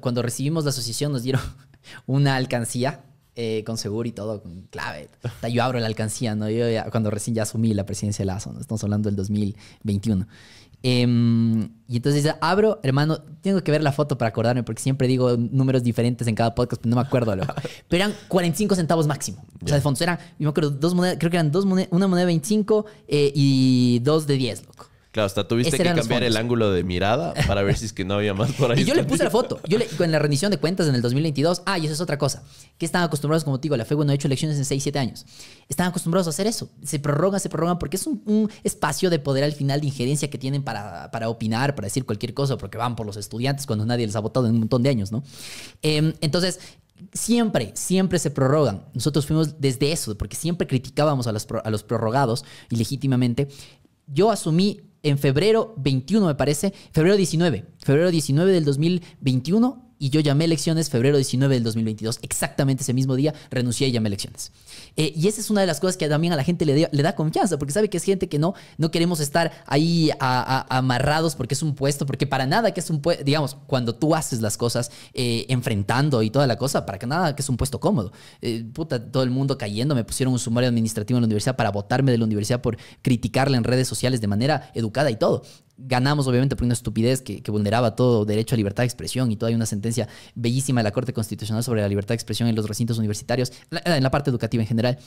cuando recibimos la asociación nos dieron una alcancía eh, con seguro y todo, con clave. yo abro la alcancía, ¿no? cuando recién ya asumí la presidencia de la ASO, estamos hablando del 2021. Em, y entonces abro, hermano, tengo que ver la foto para acordarme, porque siempre digo números diferentes en cada podcast, pero no me acuerdo. Pero eran 45 centavos máximo. O sea, de fondo eran, yo me acuerdo, dos monedas, creo que eran dos monedas, una moneda de 25 eh, y dos de 10, loco. Claro, hasta tuviste que cambiar el ángulo de mirada para ver si es que no había más por ahí. yo le puse la foto. Yo le, en la rendición de cuentas en el 2022. Ah, y eso es otra cosa. Que están acostumbrados, como te digo, la FEGU no ha hecho elecciones en 6, 7 años. Están acostumbrados a hacer eso. Se prorrogan, se prorrogan, porque es un, espacio de poder al final de injerencia que tienen para, opinar, para decir cualquier cosa, porque van por los estudiantes cuando nadie les ha votado en un montón de años, ¿no? Em, entonces, siempre, siempre se prorrogan. Nosotros fuimos desde eso, porque siempre criticábamos a los, a los prorrogados ilegítimamente. Yo asumí en febrero 21, me parece, febrero 19, febrero 19 del 2021, y yo llamé elecciones febrero 19 del 2022. Exactamente ese mismo día renuncié y llamé elecciones. Eh, y esa es una de las cosas que también a la gente le, le, da confianza, porque sabe que es gente que no, no queremos estar ahí amarrados porque es un puesto, porque para nada que es un puesto, digamos, cuando tú haces las cosas eh, enfrentando y toda la cosa, para que nada que es un puesto cómodo. Eh, puta, todo el mundo cayendo, me pusieron un sumario administrativo en la universidad para votarme de la universidad por criticarla en redes sociales de manera educada y todo ganamos obviamente por una estupidez que, vulneraba todo derecho a libertad de expresión y toda hay una sentencia bellísima de la Corte Constitucional sobre la libertad de expresión en los recintos universitarios, en la parte educativa en general.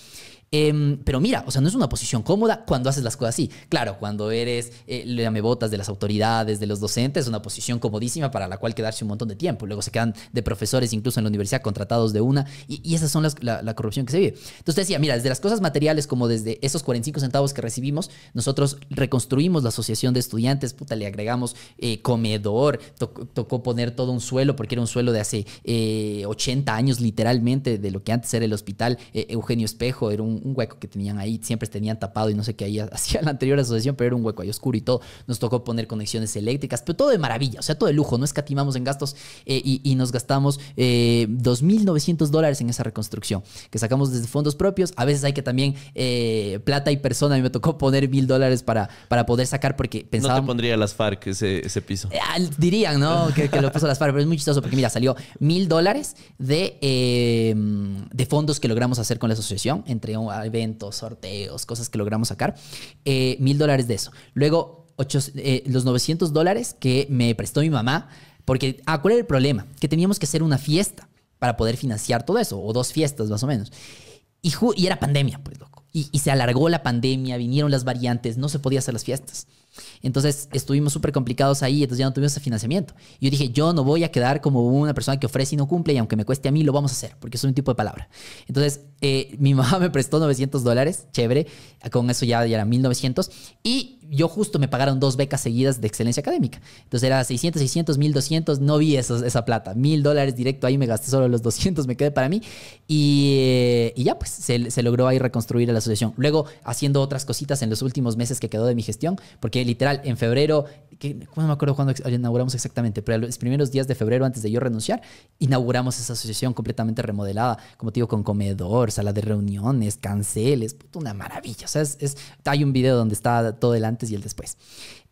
Em, pero mira, o sea, no es una posición cómoda cuando haces las cosas así. Claro, cuando eres eh, me botas de las autoridades, de los docentes, es una posición comodísima para la cual quedarse un montón de tiempo. Luego se quedan de profesores, incluso en la universidad, contratados de una. Y, esas son las, la, corrupción que se vive. Entonces decía, mira, desde las cosas materiales, como desde esos 45 centavos que recibimos, nosotros reconstruimos la asociación de estudiantes, puta, le agregamos eh, comedor, tocó, tocó poner todo un suelo, porque era un suelo de hace 80 eh, años, literalmente, de lo que antes era el hospital eh, Eugenio Espejo, era un un, hueco que tenían ahí, siempre tenían tapado y no sé qué ahí hacía la anterior asociación, pero era un hueco ahí oscuro y todo. Nos tocó poner conexiones eléctricas, pero todo de maravilla, o sea, todo de lujo, no escatimamos en gastos eh, y, nos gastamos 2.900 eh, dólares en esa reconstrucción, que sacamos desde fondos propios. A veces hay que también eh, plata y persona, a mí me tocó poner mil dólares para, para poder sacar porque pensaba... No te pondría las FARC ese, piso. dirían, ¿no? Que, lo puso las FARC, pero es muy chistoso porque mira, salió mil dólares de fondos que logramos hacer con la asociación entre un eventos, sorteos, cosas que logramos sacar, eh, mil dólares de eso. Luego, eh, los 900 dólares que me prestó mi mamá, porque, ah, ¿cuál era el problema? Que teníamos que hacer una fiesta para poder financiar todo eso, o dos fiestas más o menos. Y, y era pandemia, pues loco. Y, se alargó la pandemia, vinieron las variantes, no se podía hacer las fiestas. Entonces estuvimos súper complicados ahí, entonces ya no tuvimos ese financiamiento. Y yo dije, yo no voy a quedar como una persona que ofrece y no cumple, y aunque me cueste a mí, lo vamos a hacer, porque es un tipo de palabra. Entonces eh, mi mamá me prestó 900 dólares, chévere, con eso ya, ya era 1900. Y yo justo me pagaron dos becas seguidas de excelencia académica. Entonces era 600, 600, 1200, no vi esa plata. 1.000 dólares directo ahí, me gasté solo los 200, me quedé para mí. Y, eh, ya, pues se, logró ahí reconstruir la asociación. Luego, haciendo otras cositas en los últimos meses que quedó de mi gestión, porque literal, en febrero, no me acuerdo cuándo inauguramos exactamente, pero los primeros días de febrero, antes de yo renunciar, inauguramos esa asociación completamente remodelada, como te digo, con comedor sala de reuniones, canceles, una maravilla. O sea, es, hay un video donde está todo el antes y el después.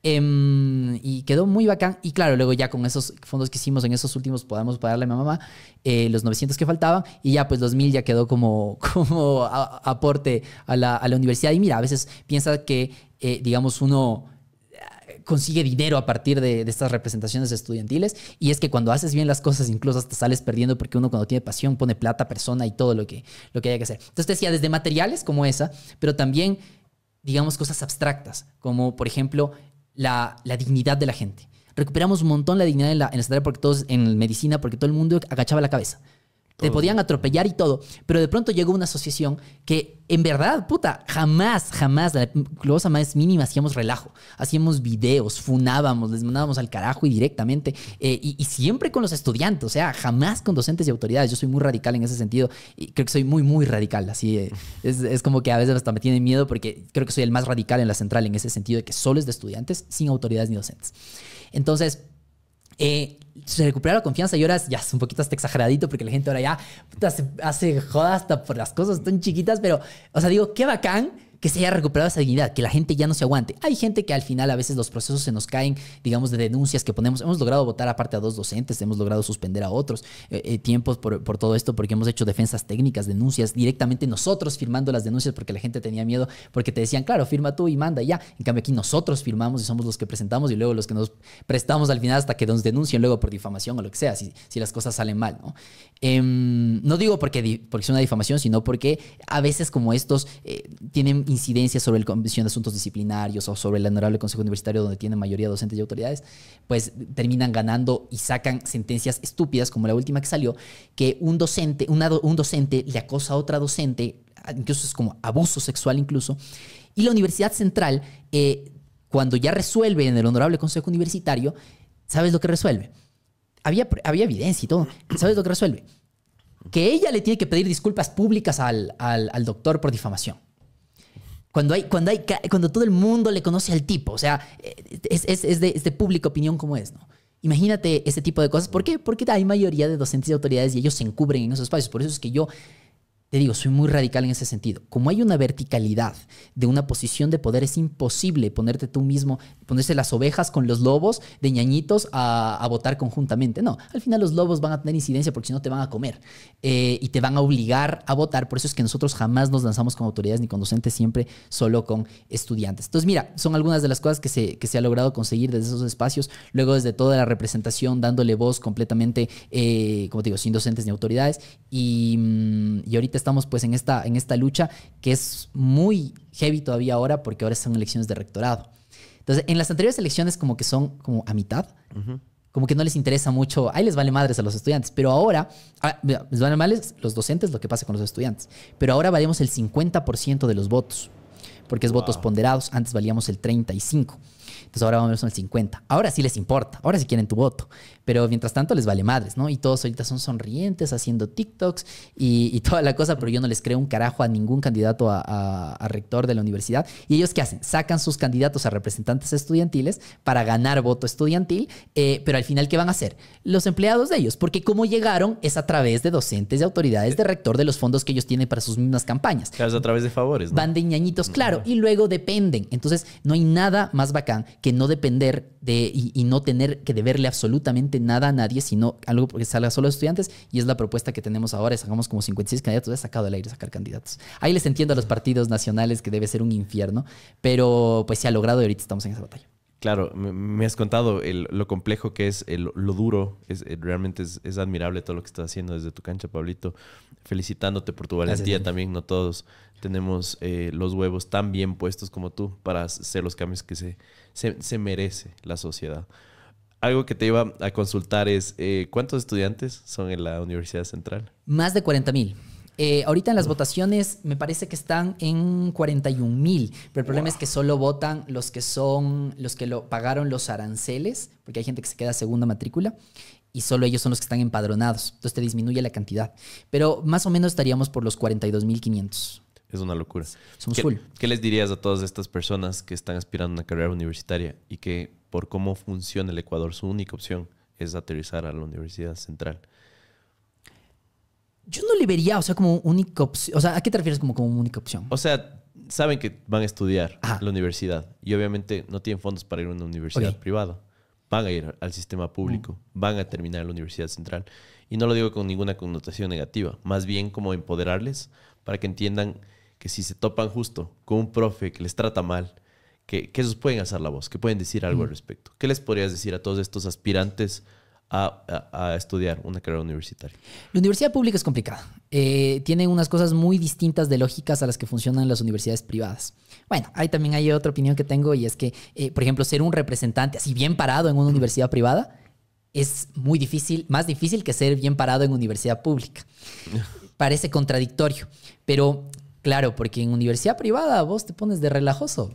Em, y quedó muy bacán. Y claro, luego ya con esos fondos que hicimos en esos últimos podamos pagarle a mi mamá eh, los 900 que faltaban y ya pues los 1000 ya quedó como, como aporte a la, universidad. Y mira, a veces piensa que, eh, digamos, uno consigue dinero a partir de, estas representaciones estudiantiles. Y es que cuando haces bien las cosas, incluso hasta sales perdiendo, porque uno cuando tiene pasión pone plata, persona y todo lo que, lo que haya que hacer. Entonces te decía, desde materiales como esa, pero también, digamos, cosas abstractas, como por ejemplo la, dignidad de la gente. Recuperamos un montón la dignidad en la, en la porque todos, en medicina, porque todo el mundo agachaba la cabeza. Te podían atropellar y todo. Pero de pronto llegó una asociación que, en verdad, puta, jamás, jamás, la cosa más mínima, hacíamos relajo. Hacíamos videos, funábamos, les mandábamos al carajo y directamente. Eh, y, siempre con los estudiantes, o sea, jamás con docentes y autoridades. Yo soy muy radical en ese sentido. Y creo que soy muy, muy radical. Así es, como que a veces hasta me tienen miedo porque creo que soy el más radical en la central en ese sentido de que solo es de estudiantes, sin autoridades ni docentes. Entonces, eh, se recupera la confianza y ahora ya es un poquito hasta exageradito porque la gente ahora ya hace, joda hasta por las cosas tan chiquitas, pero, o sea, digo, qué bacán que se haya recuperado esa dignidad, que la gente ya no se aguante. Hay gente que al final a veces los procesos se nos caen, digamos, de denuncias que ponemos. Hemos logrado votar aparte a dos docentes, hemos logrado suspender a otros eh, eh, tiempos por, todo esto, porque hemos hecho defensas técnicas, denuncias, directamente nosotros firmando las denuncias porque la gente tenía miedo, porque te decían, claro, firma tú y manda ya. En cambio aquí nosotros firmamos y somos los que presentamos y luego los que nos prestamos al final hasta que nos denuncien luego por difamación o lo que sea, si, las cosas salen mal. No, em, no digo porque, porque es una difamación, sino porque a veces como estos eh, tienen incidencia sobre la Comisión de Asuntos Disciplinarios o sobre el Honorable Consejo Universitario donde tiene mayoría docentes y autoridades, pues terminan ganando y sacan sentencias estúpidas, como la última que salió, que un docente, un docente le acosa a otra docente, incluso es como abuso sexual incluso, y la Universidad Central, eh, cuando ya resuelve en el Honorable Consejo Universitario, ¿sabes lo que resuelve? Había, había evidencia y todo, ¿sabes lo que resuelve? que ella le tiene que pedir disculpas públicas al, doctor por difamación. Cuando, hay, cuando, hay, cuando todo el mundo le conoce al tipo, o sea, es, de, es pública opinión como es, ¿no? Imagínate ese tipo de cosas. ¿Por qué? Porque hay mayoría de docentes y autoridades y ellos se encubren en esos espacios. Por eso es que yo te digo, soy muy radical en ese sentido. Como hay una verticalidad de una posición de poder, es imposible ponerte tú mismo, ponerse las ovejas con los lobos de ñañitos a, votar conjuntamente. No, al final los lobos van a tener incidencia porque si no te van a comer eh, y te van a obligar a votar. Por eso es que nosotros jamás nos lanzamos con autoridades ni con docentes, siempre solo con estudiantes. Entonces, mira, son algunas de las cosas que se, que se ha logrado conseguir desde esos espacios, luego desde toda la representación, dándole voz completamente, eh, como te digo, sin docentes ni autoridades. y mm, ahorita estamos pues en esta, en esta lucha que es muy heavy todavía ahora porque ahora son elecciones de rectorado. Entonces, en las anteriores elecciones como que son como a mitad. Como que no les interesa mucho, ahí les vale madres a los estudiantes, pero ahora, ah, les vale madres los docentes lo que pasa con los estudiantes, pero ahora valemos el 50% de los votos, porque es votos ponderados, antes valíamos el 35%. Entonces ahora vamos a el 50. Ahora sí les importa, ahora sí quieren tu voto. Pero mientras tanto les vale madres, ¿no? Y todos ahorita son sonrientes haciendo TikToks y, toda la cosa, pero yo no les creo un carajo a ningún candidato a, rector de la universidad. ¿Y ellos qué hacen? Sacan sus candidatos a representantes estudiantiles para ganar voto estudiantil, eh, pero al final, ¿qué van a hacer? Los empleados de ellos, porque cómo llegaron es a través de docentes, de autoridades, de rector, de los fondos que ellos tienen para sus mismas campañas. Claro, es a través de favores. Van de ñañitos, claro, y luego dependen. Entonces, no hay nada más bacán que no depender de y, no tener que deberle absolutamente nada a nadie, sino algo porque salga solo a los estudiantes. Y es la propuesta que tenemos ahora. Sacamos como 56 candidatos. He sacado del aire sacar candidatos. Ahí les entiendo a los partidos nacionales que debe ser un infierno, pero pues se ha logrado y ahorita estamos en esa batalla. Claro, me has contado lo complejo que es, lo duro. Es, eh, realmente es, admirable todo lo que estás haciendo desde tu cancha, Pablito. Felicitándote por tu valentía también. No todos tenemos eh, los huevos tan bien puestos como tú para hacer los cambios que se, merece la sociedad. Algo que te iba a consultar es, eh, ¿cuántos estudiantes son en la Universidad Central? Más de 40 mil. Eh, ahorita en las votaciones me parece que están en 41 mil, pero el problema es que solo votan los que son, los que lo pagaron los aranceles, porque hay gente que se queda segunda matrícula y solo ellos son los que están empadronados. Entonces te disminuye la cantidad. Pero más o menos estaríamos por los mil 42.500. Es una locura. Somos ¿Qué les dirías a todas estas personas que están aspirando a una carrera universitaria y que por cómo funciona el Ecuador, su única opción es aterrizar a la Universidad Central? Yo no le vería, o sea, como única opción. O sea, ¿a qué te refieres como, única opción? O sea, saben que van a estudiar a la universidad y obviamente no tienen fondos para ir a una universidad privada. Van a ir al sistema público, mm. van a terminar la universidad central. Y no lo digo con ninguna connotación negativa, más bien como empoderarles para que entiendan que si se topan justo con un profe que les trata mal, que, ellos pueden hacer la voz, que pueden decir algo al mm. respecto. ¿Qué les podrías decir a todos estos aspirantes? a, estudiar una carrera universitaria? La universidad pública es complicada. Eh, tiene unas cosas muy distintas de lógicas a las que funcionan las universidades privadas. Bueno, ahí también hay otra opinión que tengo y es que, eh, por ejemplo, ser un representante así bien parado en una universidad privada es muy difícil, más difícil que ser bien parado en universidad pública. Parece contradictorio, pero claro, porque en universidad privada vos te pones de relajoso.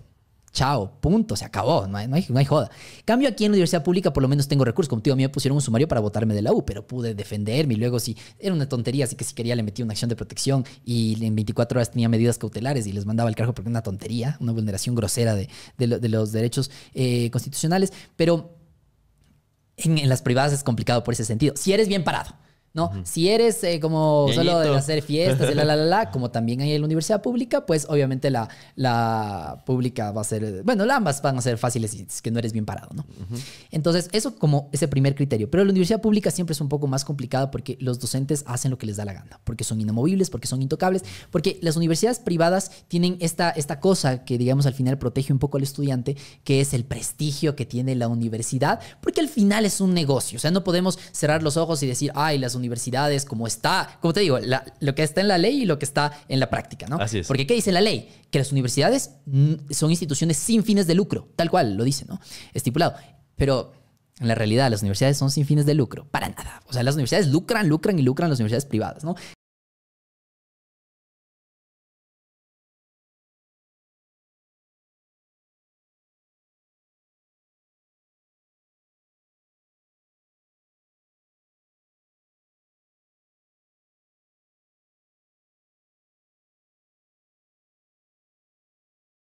Chao, punto, se acabó, no hay, no hay, joda. Cambio aquí en la universidad pública, por lo menos tengo recursos. Como tío, a mí me pusieron un sumario para votarme de la U, pero pude defenderme y luego sí, era una tontería, así que si quería le metí una acción de protección y en 24 horas tenía medidas cautelares y les mandaba el cargo porque era una tontería, una vulneración grosera de, los derechos eh, constitucionales. Pero en, las privadas es complicado por ese sentido. Si eres bien parado, ¿no? Si eres eh, como solo de hacer fiestas y la, la, la, la, como también hay en la universidad pública, pues obviamente la, la pública va a ser, bueno, las ambas van a ser fáciles si que no eres bien parado, ¿no? Entonces, eso como ese primer criterio. Pero la universidad pública siempre es un poco más complicado porque los docentes hacen lo que les da la gana, porque son inamovibles, porque son intocables, porque las universidades privadas tienen esta, esta cosa que, digamos, al final protege un poco al estudiante, que es el prestigio que tiene la universidad, porque al final es un negocio, o sea, no podemos cerrar los ojos y decir, ay, las universidades universidades, como está, como te digo, lo que está en la ley y lo que está en la práctica, ¿no? Así es. Porque ¿qué dice la ley? Que las universidades son instituciones sin fines de lucro, tal cual lo dice, ¿no? Estipulado. Pero en la realidad, las universidades son sin fines de lucro, para nada. O sea, las universidades lucran, lucran y lucran las universidades privadas, ¿no?